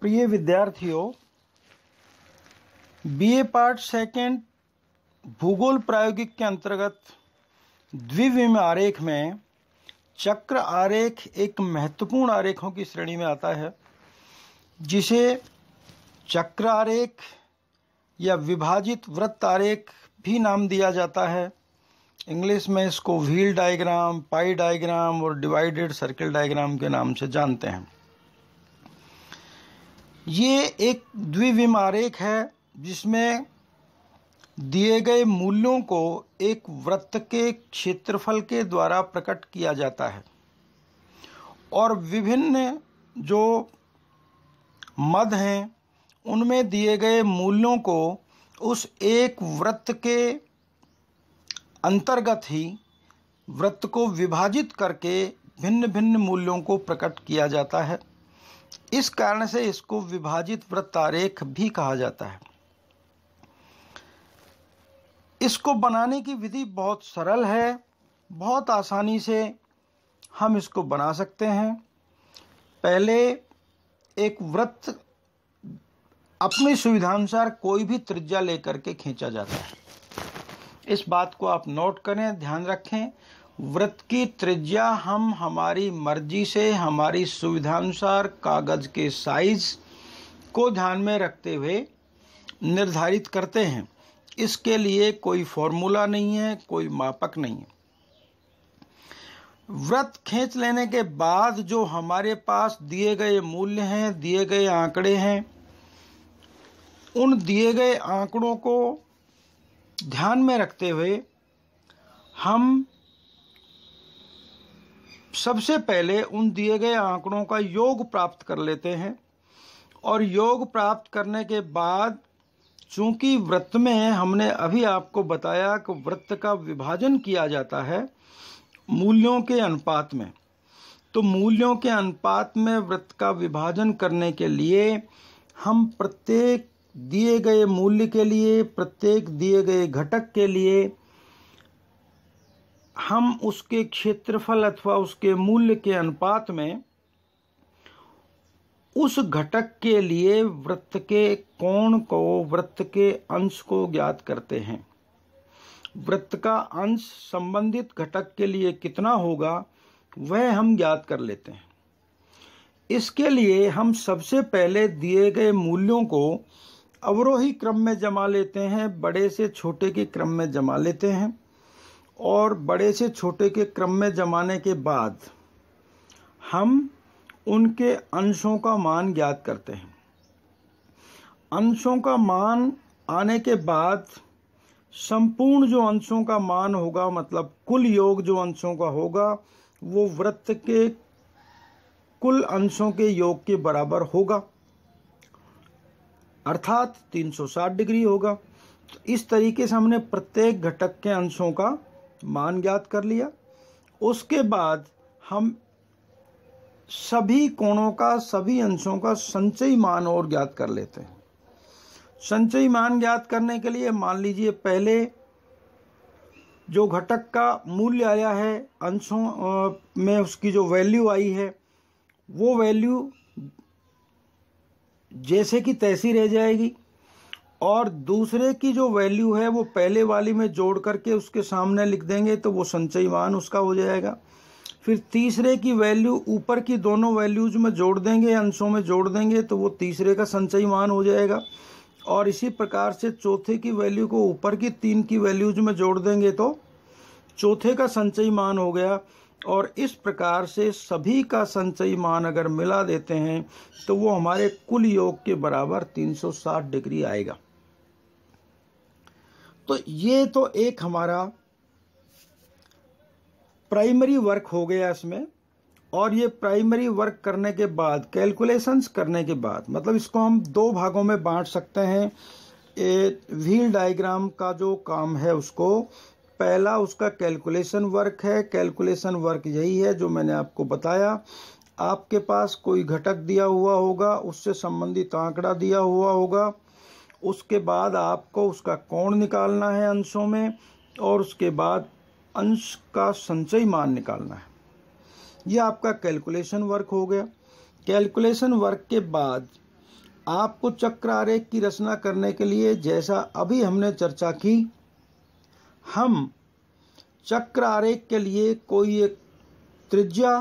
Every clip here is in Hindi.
प्रिय विद्यार्थियों बीए पार्ट सेकंड भूगोल प्रायोगिक के अंतर्गत द्विविम आरेख में चक्र आरेख एक महत्वपूर्ण आरेखों की श्रेणी में आता है जिसे चक्र आरेख या विभाजित वृत्त आरेख भी नाम दिया जाता है इंग्लिश में इसको व्हील डायग्राम पाई डायग्राम और डिवाइडेड सर्किल डायग्राम के नाम से जानते हैं ये एक द्विविमारेख है जिसमें दिए गए मूल्यों को एक वृत्त के क्षेत्रफल के द्वारा प्रकट किया जाता है और विभिन्न जो मद हैं उनमें दिए गए मूल्यों को उस एक वृत्त के अंतर्गत ही वृत्त को विभाजित करके भिन्न भिन्न मूल्यों को प्रकट किया जाता है इस कारण से इसको विभाजित वृत्तारेख भी कहा जाता है इसको बनाने की विधि बहुत सरल है बहुत आसानी से हम इसको बना सकते हैं पहले एक वृत्त अपनी सुविधानुसार कोई भी त्रिज्या लेकर के खींचा जाता है इस बात को आप नोट करें ध्यान रखें व्रत की त्रिज्या हम हमारी मर्जी से हमारी सुविधानुसार कागज के साइज को ध्यान में रखते हुए निर्धारित करते हैं इसके लिए कोई फॉर्मूला नहीं है कोई मापक नहीं है व्रत खींच लेने के बाद जो हमारे पास दिए गए मूल्य हैं दिए गए आंकड़े हैं उन दिए गए आंकड़ों को ध्यान में रखते हुए हम सबसे पहले उन दिए गए आंकड़ों का योग प्राप्त कर लेते हैं और योग प्राप्त करने के बाद चूंकि वृत्त में हमने अभी आपको बताया कि वृत्त का विभाजन किया जाता है मूल्यों के अनुपात में तो मूल्यों के अनुपात में वृत्त का विभाजन करने के लिए हम प्रत्येक दिए गए मूल्य के लिए प्रत्येक दिए गए घटक के लिए हम उसके क्षेत्रफल अथवा उसके मूल्य के अनुपात में उस घटक के लिए वृत्त के कोण को वृत्त के अंश को ज्ञात करते हैं वृत्त का अंश संबंधित घटक के लिए कितना होगा वह हम ज्ञात कर लेते हैं इसके लिए हम सबसे पहले दिए गए मूल्यों को अवरोही क्रम में जमा लेते हैं बड़े से छोटे के क्रम में जमा लेते हैं और बड़े से छोटे के क्रम में जमाने के बाद हम उनके अंशों का मान ज्ञात करते हैं अंशों का मान आने के बाद संपूर्ण जो अंशों का मान होगा मतलब कुल योग जो अंशों का होगा वो व्रत के कुल अंशों के योग के बराबर होगा अर्थात 360 डिग्री होगा तो इस तरीके से हमने प्रत्येक घटक के अंशों का मान ज्ञात कर लिया उसके बाद हम सभी कोणों का सभी अंशों का संचयी मान और ज्ञात कर लेते हैं संचयी मान ज्ञात करने के लिए मान लीजिए पहले जो घटक का मूल्य आया है अंशों में उसकी जो वैल्यू आई है वो वैल्यू जैसे कि तैसी रह जाएगी और दूसरे की जो वैल्यू है वो पहले वाली में जोड़ करके उसके सामने लिख देंगे तो वो संचयवान उसका हो जाएगा फिर तीसरे की वैल्यू ऊपर की दोनों वैल्यूज में जोड़ देंगे अंशों में जोड़ देंगे तो वो तीसरे का संचयवान हो जाएगा और इसी प्रकार से चौथे की वैल्यू को ऊपर की तीन की वैल्यूज में जोड़ देंगे तो चौथे का संचयी मान हो गया और इस प्रकार से सभी का संचयी मान अगर मिला देते हैं तो वो हमारे कुल योग के बराबर 360 डिग्री आएगा तो ये तो एक हमारा प्राइमरी वर्क हो गया इसमें और ये प्राइमरी वर्क करने के बाद कैलकुलेशंस करने के बाद मतलब इसको हम दो भागों में बांट सकते हैं ए, व्हील डायग्राम का जो काम है उसको पहला उसका कैलकुलेशन वर्क है कैलकुलेशन वर्क यही है जो मैंने आपको बताया आपके पास कोई घटक दिया हुआ होगा उससे संबंधित आंकड़ा दिया हुआ होगा उसके बाद आपको उसका कोण निकालना है अंशों में और उसके बाद अंश का संचयी मान निकालना है यह आपका कैलकुलेशन वर्क हो गया कैलकुलेशन वर्क के बाद आपको चक्र आरेख की रचना करने के लिए जैसा अभी हमने चर्चा की हम चक्र आरेख के लिए कोई एक त्रिज्या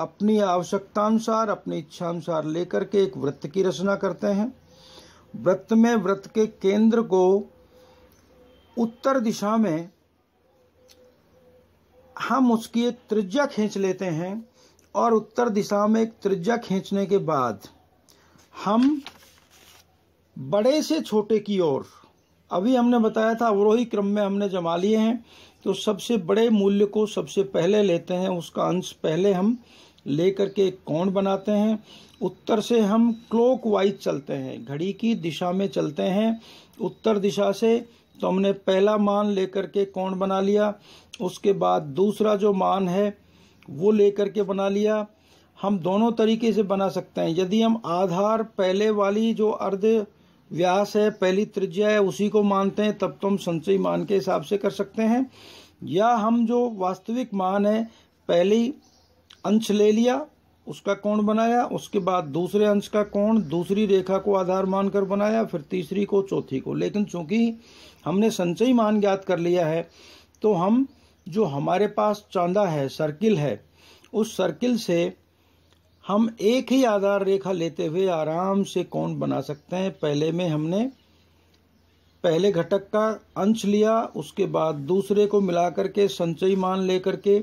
अपनी आवश्यकतानुसार अपनी इच्छानुसार लेकर के एक वृत्त की रचना करते हैं व्रत में व्रत के केंद्र को उत्तर दिशा में हम उसकी एक त्रिज्या खींच लेते हैं और उत्तर दिशा में एक त्रिज्या खींचने के बाद हम बड़े से छोटे की ओर अभी हमने बताया था अवरोही क्रम में हमने जमा लिए हैं तो सबसे बड़े मूल्य को सबसे पहले लेते हैं उसका अंश पहले हम लेकर के कोण बनाते हैं उत्तर से हम क्लोक चलते हैं घड़ी की दिशा में चलते हैं उत्तर दिशा से तो हमने पहला मान लेकर के कोण बना लिया उसके बाद दूसरा जो मान है वो लेकर के बना लिया हम दोनों तरीके से बना सकते हैं यदि हम आधार पहले वाली जो अर्ध व्यास है पहली त्रिज्या है उसी को मानते हैं तब तो हम संचयी मान के हिसाब से कर सकते हैं या हम जो वास्तविक मान है पहली अंश ले लिया उसका कोण बनाया उसके बाद दूसरे अंश का कोण दूसरी रेखा को आधार मानकर बनाया फिर तीसरी को चौथी को लेकिन चूंकि हमने संचयी मान ज्ञात कर लिया है तो हम जो हमारे पास चांदा है सर्किल है उस सर्किल से हम एक ही आधार रेखा लेते हुए आराम से कोण बना सकते हैं पहले में हमने पहले घटक का अंश लिया उसके बाद दूसरे को मिला करके संचयी मान लेकर के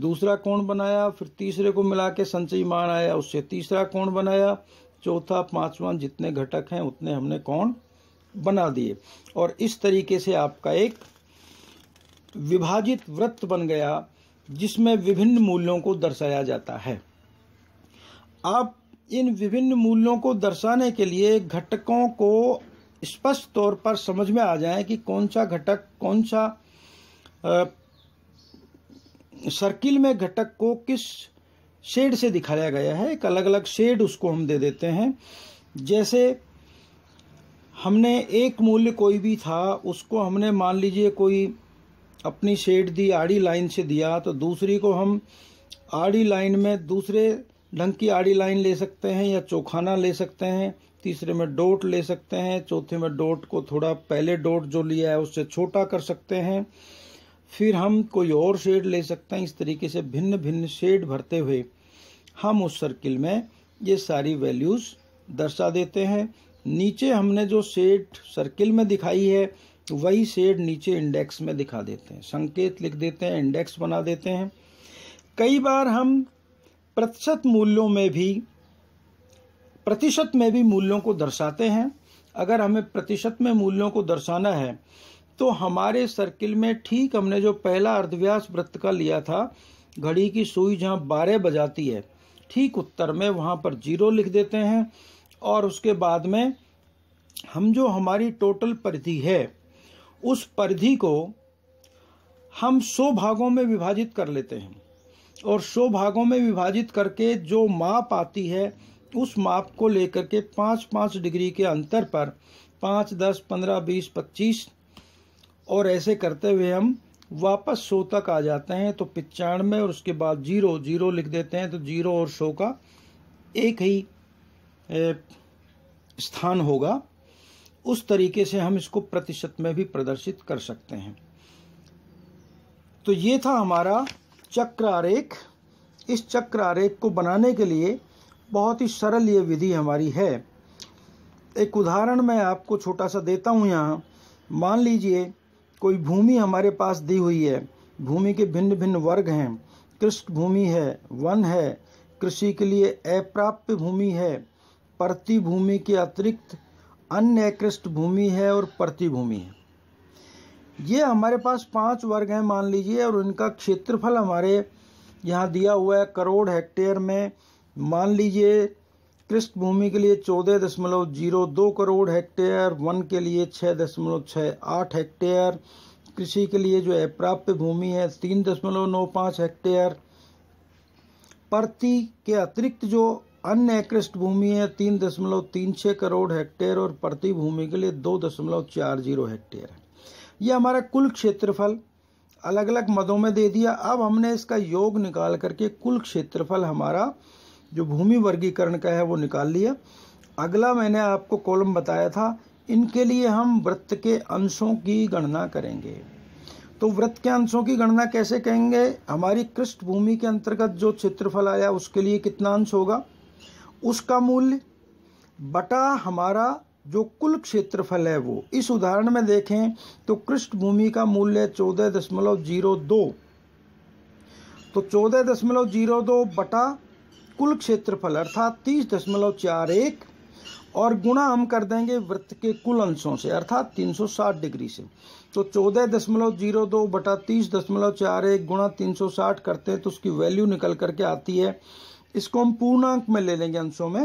दूसरा कोण बनाया फिर तीसरे को मिला के संचयी मान आया उससे तीसरा कोण बनाया चौथा पांचवा जितने घटक हैं उतने हमने कोण बना दिए और इस तरीके से आपका एक विभाजित वृत्त बन गया जिसमें विभिन्न मूल्यों को दर्शाया जाता है आप इन विभिन्न मूल्यों को दर्शाने के लिए घटकों को स्पष्ट तौर पर समझ में आ जाए कि कौन सा घटक कौन सा सर्किल में घटक को किस शेड से दिखाया गया है एक अलग अलग शेड उसको हम दे देते हैं जैसे हमने एक मूल्य कोई भी था उसको हमने मान लीजिए कोई अपनी शेड दी आड़ी लाइन से दिया तो दूसरी को हम आड़ी लाइन में दूसरे ढंग की आड़ी लाइन ले सकते हैं या चौखाना ले सकते हैं तीसरे में डोट ले सकते हैं चौथे में डोट को थोड़ा पहले डोट जो लिया है उससे छोटा कर सकते हैं फिर हम कोई और शेड ले सकते हैं इस तरीके से भिन्न भिन्न शेड भरते हुए हम उस सर्किल में ये सारी वैल्यूज़ दर्शा देते हैं नीचे हमने जो शेड सर्किल में दिखाई है वही शेड नीचे इंडेक्स में दिखा देते हैं संकेत लिख देते हैं इंडेक्स बना देते हैं कई बार हम प्रतिशत मूल्यों में भी प्रतिशत में भी मूल्यों को दर्शाते हैं अगर हमें प्रतिशत में मूल्यों को दर्शाना है तो हमारे सर्किल में ठीक हमने जो पहला अर्धव्यास व्रत का लिया था घड़ी की सुई जहाँ बारह बजाती है ठीक उत्तर में वहाँ पर जीरो लिख देते हैं और उसके बाद में हम जो हमारी टोटल परिधि है उस परिधि को हम सौ भागों में विभाजित कर लेते हैं और सौ भागों में विभाजित करके जो माप आती है उस माप को लेकर के पाँच पाँच डिग्री के अंतर पर पाँच दस पंद्रह बीस पच्चीस और ऐसे करते हुए हम वापस शो तक आ जाते हैं तो पिचानवे और उसके बाद जीरो जीरो लिख देते हैं तो जीरो और शो का एक ही स्थान होगा उस तरीके से हम इसको प्रतिशत में भी प्रदर्शित कर सकते हैं तो ये था हमारा चक्र आरेख इस चक्र आरेख को बनाने के लिए बहुत ही सरल ये विधि हमारी है एक उदाहरण मैं आपको छोटा सा देता हूँ यहाँ मान लीजिए कोई भूमि हमारे पास दी हुई है भूमि के भिन्न भिन्न वर्ग हैं कृष्ण भूमि है वन है कृषि के लिए अप्राप्य भूमि है प्रति भूमि के अतिरिक्त अन्य कृष्ण भूमि है और प्रति भूमि है ये हमारे पास पांच वर्ग हैं मान लीजिए और इनका क्षेत्रफल हमारे यहाँ दिया हुआ है करोड़ हेक्टेयर में मान लीजिए कृष्ण भूमि के लिए चौदह दशमलव जीरो दो करोड़ हेक्टेयर वन के लिए छः दशमलव छः आठ हेक्टेयर कृषि के लिए जो है भूमि है तीन दशमलव नौ पाँच हेक्टेयर प्रति के अतिरिक्त जो अन्य कृष्ण भूमि है तीन दशमलव तीन छः करोड़ हेक्टेयर और प्रति भूमि के लिए दो दशमलव चार जीरो हेक्टेयर है यह हमारा कुल क्षेत्रफल अलग अलग मदों में दे दिया अब हमने इसका योग निकाल करके कुल क्षेत्रफल हमारा जो भूमि वर्गीकरण का है वो निकाल लिया अगला मैंने आपको कॉलम बताया था इनके लिए हम वृत्त के अंशों की गणना करेंगे तो वृत्त के अंशों की गणना कैसे करेंगे हमारी कृष्ठ भूमि के अंतर्गत जो क्षेत्रफल आया उसके लिए कितना अंश होगा उसका मूल्य बटा हमारा जो कुल क्षेत्रफल है वो इस उदाहरण में देखें तो कृष्ठ भूमि का मूल्य चौदह दशमलव जीरो दो तो चौदह दशमलव जीरो दो बटा कुल क्षेत्रफल अर्थात तीस दशमलव चार एक और गुणा हम कर देंगे वृत्त के कुल अंशों से अर्थात 360 डिग्री से तो चौदह दशमलव जीरो दो बटा तीस दशमलव चार एक गुणा तीन करते हैं तो उसकी वैल्यू निकल करके आती है इसको हम पूर्णांक में ले लेंगे अंशों में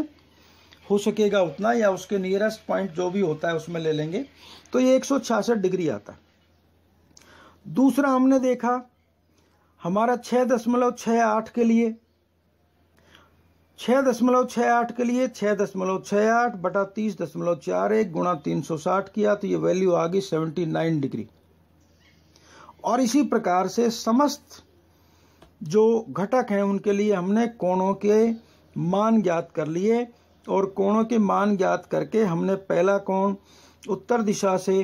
हो सकेगा उतना या उसके नियरेस्ट पॉइंट जो भी होता है उसमें ले लेंगे तो ये एक डिग्री आता है दूसरा हमने देखा हमारा छः दशमलव छः आठ के लिए छः दशमलव छः आठ के लिए छः दशमलव छः आठ बटा तीस दशमलव चार एक गुणा तीन सौ साठ किया तो ये वैल्यू आ गई सेवेंटी नाइन डिग्री और इसी प्रकार से समस्त जो घटक हैं उनके लिए हमने कोणों के मान ज्ञात कर लिए और कोणों के मान ज्ञात करके हमने पहला कोण उत्तर दिशा से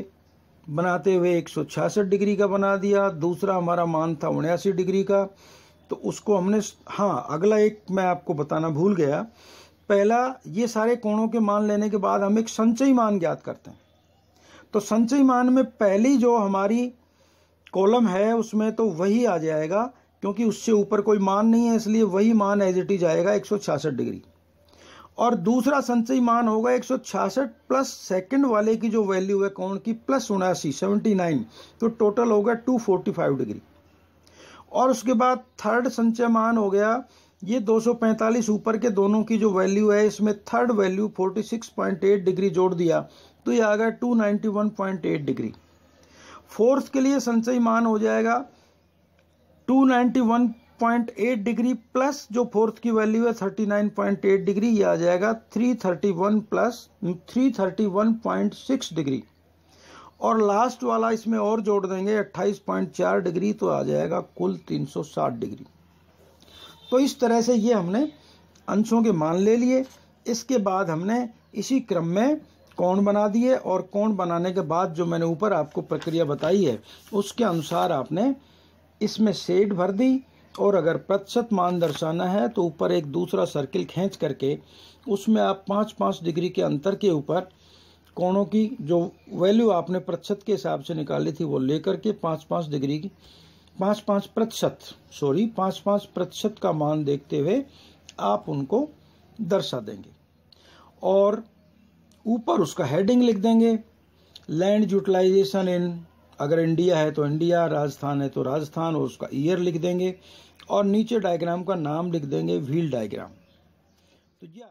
बनाते हुए एक डिग्री का बना दिया दूसरा हमारा मान था उन्यासी डिग्री का तो उसको हमने हाँ अगला एक मैं आपको बताना भूल गया पहला ये सारे कोणों के मान लेने के बाद हम एक संचयी मान ज्ञात करते हैं तो संचयी मान में पहली जो हमारी कॉलम है उसमें तो वही आ जाएगा क्योंकि उससे ऊपर कोई मान नहीं है इसलिए वही मान एज इट इज आएगा एक डिग्री और दूसरा संचयी मान होगा एक प्लस सेकंड वाले की जो वैल्यू है कोण की प्लस उनासी सेवेंटी नाइन तो टोटल होगा टू फोर्टी फाइव डिग्री और उसके बाद थर्ड संचयमान हो गया ये 245 ऊपर के दोनों की जो वैल्यू है इसमें थर्ड वैल्यू 46.8 डिग्री जोड़ दिया तो ये आ गया 291.8 डिग्री फोर्थ के लिए संचयमान मान हो जाएगा 291.8 डिग्री प्लस जो फोर्थ की वैल्यू है 39.8 डिग्री ये आ जाएगा 331 प्लस 331.6 डिग्री और लास्ट वाला इसमें और जोड़ देंगे 28.4 डिग्री तो आ जाएगा कुल 360 डिग्री तो इस तरह से ये हमने अंशों के मान ले लिए इसके बाद हमने इसी क्रम में कोण बना दिए और कोण बनाने के बाद जो मैंने ऊपर आपको प्रक्रिया बताई है उसके अनुसार आपने इसमें सेड भर दी और अगर प्रतिशत मान दर्शाना है तो ऊपर एक दूसरा सर्किल खींच करके उसमें आप पाँच पाँच डिग्री के अंतर के ऊपर कोणों की जो वैल्यू आपने प्रतिशत के हिसाब से निकाली थी वो लेकर के पाँच पाँच डिग्री की पाँच पाँच प्रतिशत सॉरी पाँच पाँच प्रतिशत का मान देखते हुए आप उनको दर्शा देंगे और ऊपर उसका हेडिंग लिख देंगे लैंड यूटिलाइजेशन इन अगर इंडिया है तो इंडिया राजस्थान है तो राजस्थान और उसका ईयर लिख देंगे और नीचे डायग्राम का नाम लिख देंगे व्हील डायग्राम तो जी